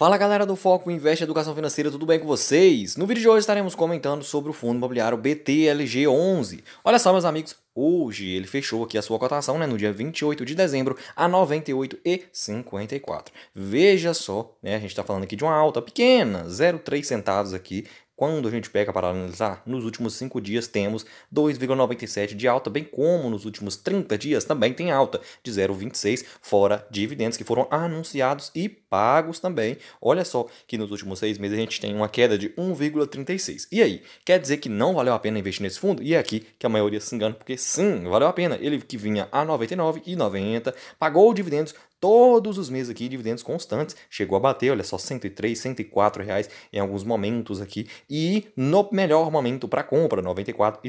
Fala galera do Foco Investe Educação Financeira, tudo bem com vocês? No vídeo de hoje estaremos comentando sobre o fundo imobiliário BTLG11. Olha só, meus amigos, Hoje ele fechou aqui a sua cotação né, no dia 28 de dezembro a R$ 98,54. Veja só, né, a gente está falando aqui de uma alta pequena, 0,3 centavos aqui quando a gente pega para analisar, nos últimos 5 dias temos 2,97 de alta, bem como nos últimos 30 dias também tem alta de 0,26, fora dividendos que foram anunciados e pagos também. Olha só que nos últimos 6 meses a gente tem uma queda de 1,36. E aí, quer dizer que não valeu a pena investir nesse fundo? E é aqui que a maioria se engana, porque sim, valeu a pena. Ele que vinha a 99,90, e pagou dividendos todos os meses aqui, dividendos constantes. Chegou a bater, olha só, 103, 104 reais em alguns momentos aqui. E no melhor momento para compra, 94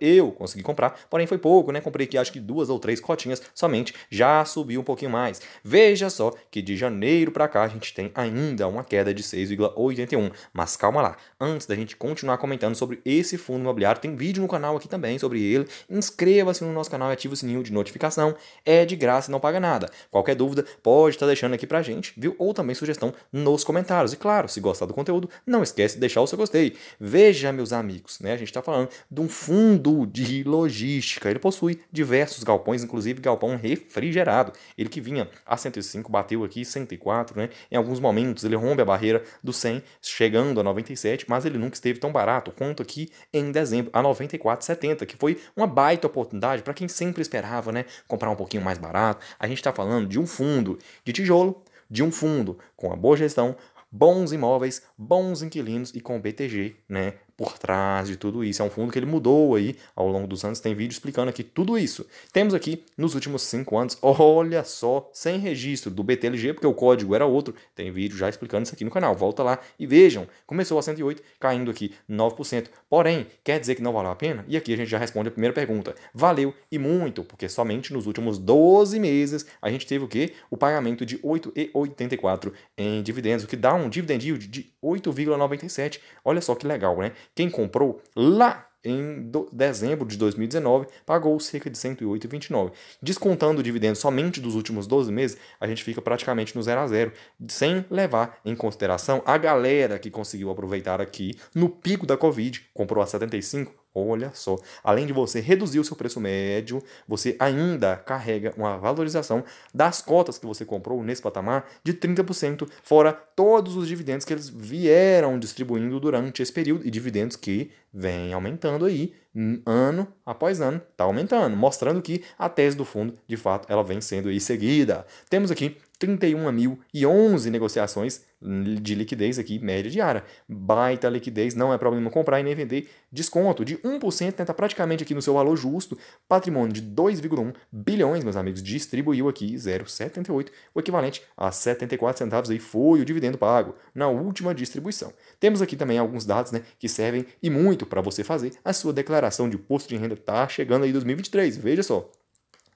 e eu consegui comprar, porém foi pouco, né? Comprei aqui acho que duas ou três cotinhas somente, já subiu um pouquinho mais. Veja só que de janeiro para cá a gente tem ainda uma queda de 6,81. Mas calma lá, antes da gente continuar comentando sobre esse fundo imobiliário, tem vídeo no canal aqui também sobre ele. Inscreva-se no nosso canal e ative o sininho de notificação. É de graça e não paga nada. Qualquer dúvida dúvida, pode estar tá deixando aqui pra gente, viu? Ou também sugestão nos comentários. E claro, se gostar do conteúdo, não esquece de deixar o seu gostei. Veja, meus amigos, né? A gente está falando de um fundo de logística. Ele possui diversos galpões, inclusive galpão refrigerado. Ele que vinha a 105, bateu aqui 104, né? Em alguns momentos ele rompe a barreira do 100, chegando a 97, mas ele nunca esteve tão barato quanto aqui em dezembro, a 94,70, que foi uma baita oportunidade para quem sempre esperava, né? Comprar um pouquinho mais barato. A gente está falando de um fundo fundo de tijolo, de um fundo com a boa gestão, bons imóveis, bons inquilinos e com o BTG, né, por trás de tudo isso. É um fundo que ele mudou aí ao longo dos anos, tem vídeo explicando aqui tudo isso. Temos aqui nos últimos cinco anos, olha só, sem registro do BTLG, porque o código era outro, tem vídeo já explicando isso aqui no canal. Volta lá e vejam. Começou a 108, caindo aqui 9%. Porém, quer dizer que não valeu a pena? E aqui a gente já responde a primeira pergunta. Valeu e muito, porque somente nos últimos 12 meses a gente teve o quê? O pagamento de 8,84 em dividendos, o que dá um dividend yield de 8,97. Olha só que legal, né? Quem comprou lá em dezembro de 2019 pagou cerca de 108,29. Descontando o dividendo somente dos últimos 12 meses, a gente fica praticamente no zero a zero, sem levar em consideração a galera que conseguiu aproveitar aqui no pico da Covid, comprou a 75, Olha só. Além de você reduzir o seu preço médio, você ainda carrega uma valorização das cotas que você comprou nesse patamar de 30%, fora todos os dividendos que eles vieram distribuindo durante esse período e dividendos que vem aumentando aí hum, ano após ano, está aumentando, mostrando que a tese do fundo, de fato, ela vem sendo aí seguida. Temos aqui 31.011 negociações de liquidez aqui, média diária. Baita liquidez, não é problema comprar e nem vender. Desconto de 1%, tenta né, tá praticamente aqui no seu valor justo. Patrimônio de 2,1 bilhões, meus amigos, distribuiu aqui 0,78, o equivalente a 74 centavos aí foi o dividendo pago na última distribuição. Temos aqui também alguns dados né, que servem e muito para você fazer a sua declaração de imposto de renda. Tá chegando aí 2023, veja só.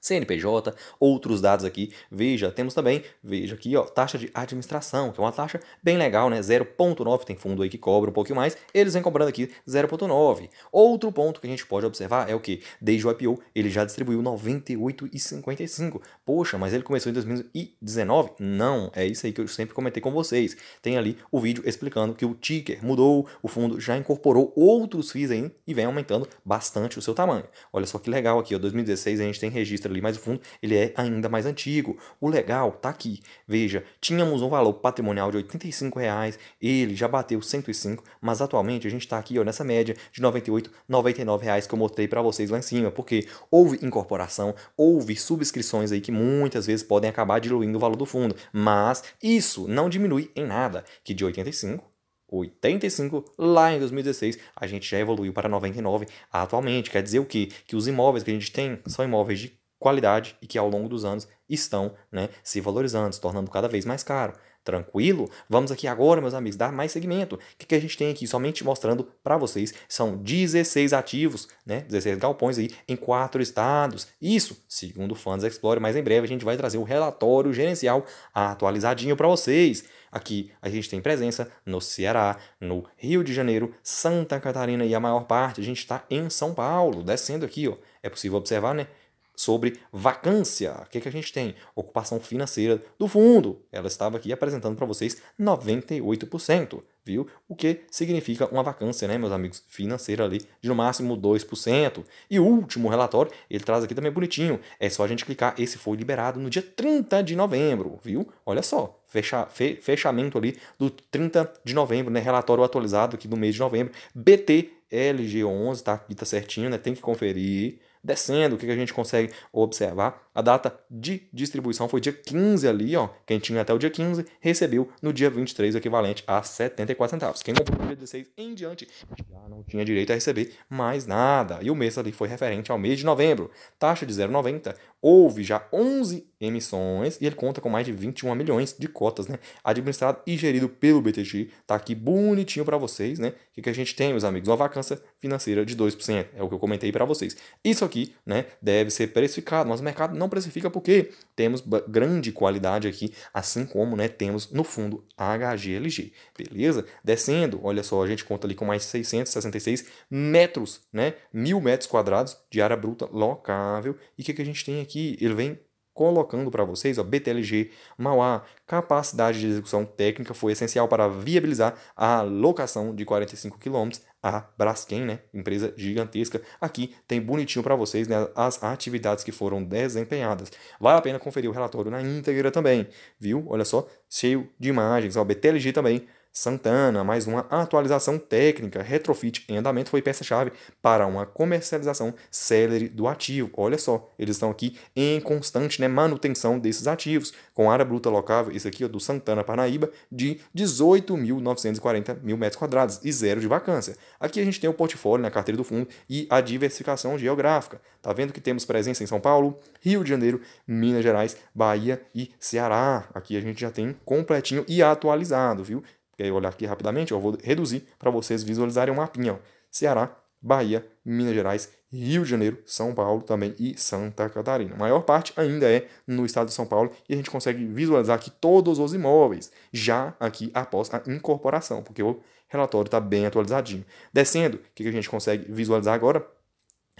CNPJ, outros dados aqui. Veja, temos também, veja aqui, ó, taxa de administração, que é uma taxa bem legal, né? 0.9 tem fundo aí que cobra um pouquinho mais, eles vêm cobrando aqui 0.9. Outro ponto que a gente pode observar é o que desde o IPO ele já distribuiu 98,55. Poxa, mas ele começou em 2019? Não, é isso aí que eu sempre comentei com vocês. Tem ali o vídeo explicando que o ticker mudou, o fundo já incorporou outros FIIs aí e vem aumentando bastante o seu tamanho. Olha só que legal aqui, ó, 2016 a gente tem registro entra ali mais fundo, ele é ainda mais antigo. O legal tá aqui. Veja, tínhamos um valor patrimonial de R$ 85,00, ele já bateu 105, mas atualmente a gente está aqui ó, nessa média de R$ 98, R$ 99,00 que eu mostrei para vocês lá em cima, porque houve incorporação, houve subscrições aí que muitas vezes podem acabar diluindo o valor do fundo, mas isso não diminui em nada, que de 85 85, lá em 2016, a gente já evoluiu para 99 atualmente. Quer dizer o quê? Que os imóveis que a gente tem são imóveis de qualidade e que ao longo dos anos estão né, se valorizando, se tornando cada vez mais caro. Tranquilo? Vamos aqui agora, meus amigos, dar mais segmento. O que, que a gente tem aqui? Somente mostrando para vocês, são 16 ativos, né? 16 galpões aí em quatro estados. Isso, segundo o Funds Explore, mas em breve a gente vai trazer o relatório gerencial atualizadinho para vocês. Aqui a gente tem presença no Ceará, no Rio de Janeiro, Santa Catarina e a maior parte a gente está em São Paulo, descendo aqui, ó. É possível observar, né? sobre vacância. O que, que a gente tem? Ocupação financeira do fundo. Ela estava aqui apresentando para vocês 98%, viu? O que significa uma vacância, né, meus amigos? Financeira ali de no máximo 2%. E o último relatório, ele traz aqui também bonitinho. É só a gente clicar, esse foi liberado no dia 30 de novembro, viu? Olha só, fecha, fe, fechamento ali do 30 de novembro, né? Relatório atualizado aqui do mês de novembro. BT LG11, tá? Aqui tá certinho, né? Tem que conferir descendo, o que, a gente consegue observar a data de distribuição foi dia 15 ali, ó. Quem tinha até o dia 15 recebeu no dia 23 o equivalente a 74 centavos. Quem comprou no dia 16 em diante já não tinha direito a receber mais nada. E o mês ali foi referente ao mês de novembro. Taxa de 0,90. Houve já 11 emissões e ele conta com mais de 21 milhões de cotas, né? Administrado e gerido pelo BTG. Tá aqui bonitinho para vocês, né? O que, que a gente tem, meus amigos? Uma vacância financeira de 2%. É o que eu comentei para vocês. Isso aqui, né, deve ser precificado, mas o mercado não precifica porque temos grande qualidade aqui, assim como né, temos no fundo HGLG, beleza? Descendo, olha só, a gente conta ali com mais 666 metros, né, mil metros quadrados de área bruta locável. E o que, que a gente tem aqui? Ele vem colocando para vocês, ó, BTLG, Mauá, capacidade de execução técnica foi essencial para viabilizar a locação de 45 quilômetros a Braskem, né? Empresa gigantesca. Aqui tem bonitinho para vocês né, as atividades que foram desempenhadas. Vale a pena conferir o relatório na íntegra também, viu? Olha só, cheio de imagens. Ó, BTLG também Santana, mais uma atualização técnica, retrofit em andamento foi peça-chave para uma comercialização célere do ativo. Olha só, eles estão aqui em constante né, manutenção desses ativos, com área bruta locável, isso aqui ó, do Santana Parnaíba, de 18.940 mil metros quadrados e zero de vacância. Aqui a gente tem o portfólio na né, carteira do fundo e a diversificação geográfica. Tá vendo que temos presença em São Paulo, Rio de Janeiro, Minas Gerais, Bahia e Ceará. Aqui a gente já tem completinho e atualizado, viu? Quer olhar aqui rapidamente? Eu vou reduzir para vocês visualizarem o um mapinha. Ó. Ceará, Bahia, Minas Gerais, Rio de Janeiro, São Paulo também e Santa Catarina. A maior parte ainda é no estado de São Paulo e a gente consegue visualizar aqui todos os imóveis, já aqui após a incorporação, porque o relatório está bem atualizadinho. Descendo, o que a gente consegue visualizar agora?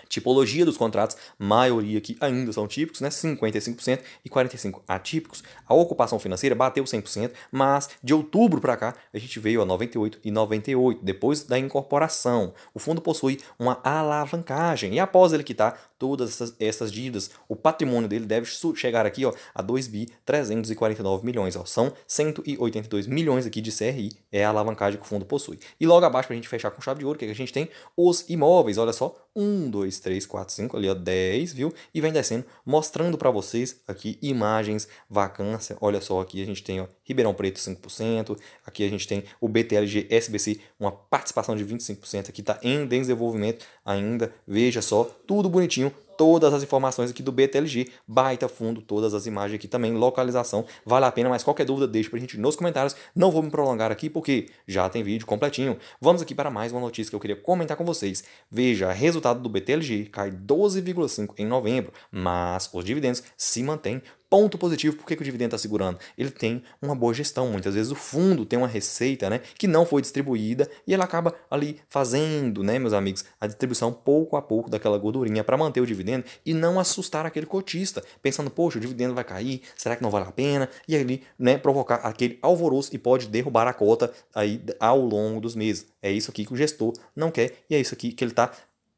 Tipologia dos contratos, maioria que ainda são típicos, né? 55% e 45% atípicos. A ocupação financeira bateu 100%, mas de outubro para cá a gente veio a 98 e 98 depois da incorporação. O fundo possui uma alavancagem e após ele quitar, todas essas, essas dívidas. O patrimônio dele deve chegar aqui ó, a 2 bi 349 milhões. Ó. São 182 milhões aqui de CRI, é a alavancagem que o fundo possui. E logo abaixo, para a gente fechar com chave de ouro, o que, é que a gente tem? Os imóveis, olha só, 1, 2, 3, 4, 5, ali ó, 10, viu? E vem descendo, mostrando para vocês aqui imagens, vacância, olha só, aqui a gente tem ó, Ribeirão Preto 5%, aqui a gente tem o BTLG SBC, uma participação de 25%, aqui está em desenvolvimento ainda, veja só, tudo bonitinho todas as informações aqui do BTLG, baita fundo, todas as imagens aqui também, localização, vale a pena, mas qualquer dúvida deixa pra gente nos comentários, não vou me prolongar aqui porque já tem vídeo completinho. Vamos aqui para mais uma notícia que eu queria comentar com vocês. Veja, resultado do BTLG cai 12,5 em novembro, mas os dividendos se mantêm ponto positivo, por que, que o dividendo está segurando? Ele tem uma boa gestão. Muitas vezes o fundo tem uma receita né, que não foi distribuída e ela acaba ali fazendo, né, meus amigos, a distribuição pouco a pouco daquela gordurinha para manter o dividendo e não assustar aquele cotista, pensando, poxa, o dividendo vai cair, será que não vale a pena? E ali né, provocar aquele alvoroço e pode derrubar a cota aí ao longo dos meses. É isso aqui que o gestor não quer e é isso aqui que ele está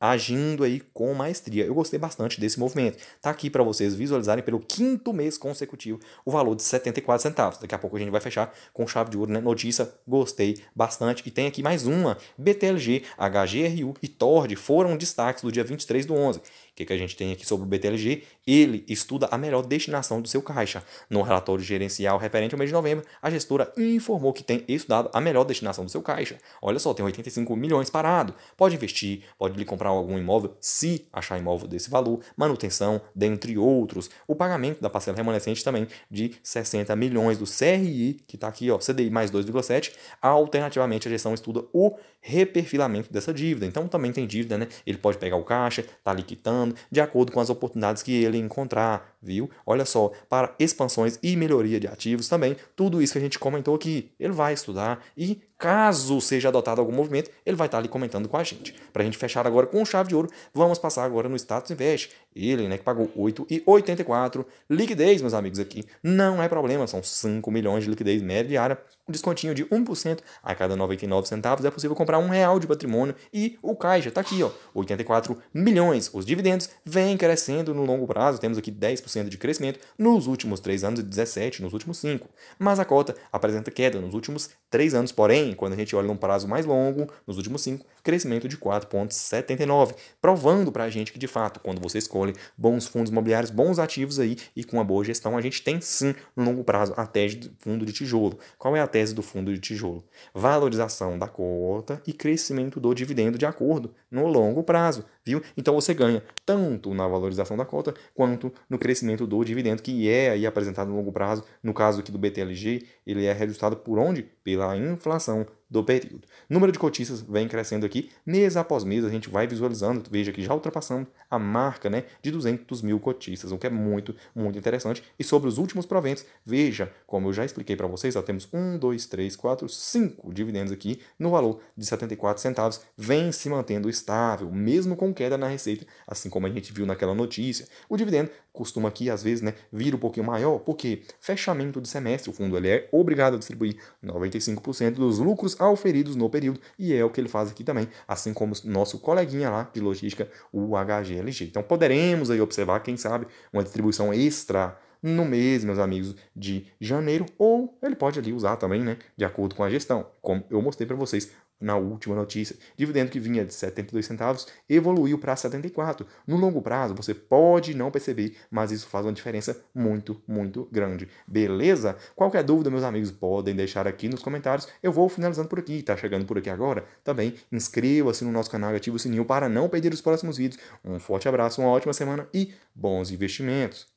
agindo aí com maestria. Eu gostei bastante desse movimento. Tá aqui para vocês visualizarem pelo quinto mês consecutivo o valor de 74 centavos. Daqui a pouco a gente vai fechar com chave de ouro, né? Notícia, gostei bastante. E tem aqui mais uma. BTLG, HGRU e Tord foram destaques do dia 23 do 11. O que, que a gente tem aqui sobre o BTLG? Ele estuda a melhor destinação do seu caixa. No relatório gerencial referente ao mês de novembro, a gestora informou que tem estudado a melhor destinação do seu caixa. Olha só, tem 85 milhões parado. Pode investir, pode lhe comprar algum imóvel, se achar imóvel desse valor, manutenção, dentre outros. O pagamento da parcela remanescente também de 60 milhões do CRI, que está aqui, ó, CDI mais 2,7. Alternativamente, a gestão estuda o reperfilamento dessa dívida. Então também tem dívida, né? Ele pode pegar o caixa, está liquidando de acordo com as oportunidades que ele encontrar, viu? Olha só, para expansões e melhoria de ativos também, tudo isso que a gente comentou aqui, ele vai estudar e caso seja adotado algum movimento, ele vai estar ali comentando com a gente. Para a gente fechar agora com chave de ouro, vamos passar agora no status invest. Ele, né, que pagou 8,84. Liquidez, meus amigos, aqui não é problema, são 5 milhões de liquidez média diária. Um descontinho de 1% a cada 99 centavos é possível comprar um real de patrimônio e o caixa está aqui, ó, 84 milhões. Os dividendos vêm crescendo no longo prazo, temos aqui 10% de crescimento nos últimos 3 anos e 17% nos últimos 5. Mas a cota apresenta queda nos últimos 3 anos, porém, quando a gente olha num prazo mais longo, nos últimos 5, crescimento de 4,79, provando para a gente que, de fato, quando você escolhe bons fundos imobiliários, bons ativos aí e com uma boa gestão, a gente tem sim, no longo prazo, a tese do fundo de tijolo. Qual é a tese do fundo de tijolo? Valorização da cota e crescimento do dividendo de acordo no longo prazo, viu? Então você ganha tanto na valorização da cota quanto no crescimento do dividendo que é aí apresentado no longo prazo. No caso aqui do BTLG, ele é reajustado por onde? Pela inflação do período. número de cotistas vem crescendo aqui, mês após mês a gente vai visualizando, veja que já ultrapassamos a marca né, de 200 mil cotistas, o que é muito, muito interessante. E sobre os últimos proventos, veja, como eu já expliquei para vocês, Já temos 1, 2, 3, 4, 5 dividendos aqui no valor de 74 centavos, vem se mantendo estável, mesmo com queda na receita, assim como a gente viu naquela notícia. O dividendo costuma aqui, às vezes, né, vir um pouquinho maior, porque fechamento de semestre, o fundo ele é obrigado a distribuir 95% dos lucros feridos no período, e é o que ele faz aqui também, assim como nosso coleguinha lá de logística, o HGLG. Então poderemos aí observar, quem sabe, uma distribuição extra no mês, meus amigos, de janeiro, ou ele pode ali usar também, né, de acordo com a gestão, como eu mostrei para vocês na última notícia, dividendo que vinha de 72 centavos evoluiu para 74. No longo prazo, você pode não perceber, mas isso faz uma diferença muito, muito grande. Beleza? Qualquer dúvida, meus amigos, podem deixar aqui nos comentários. Eu vou finalizando por aqui. Tá chegando por aqui agora? Também inscreva-se no nosso canal e ative o sininho para não perder os próximos vídeos. Um forte abraço, uma ótima semana e bons investimentos.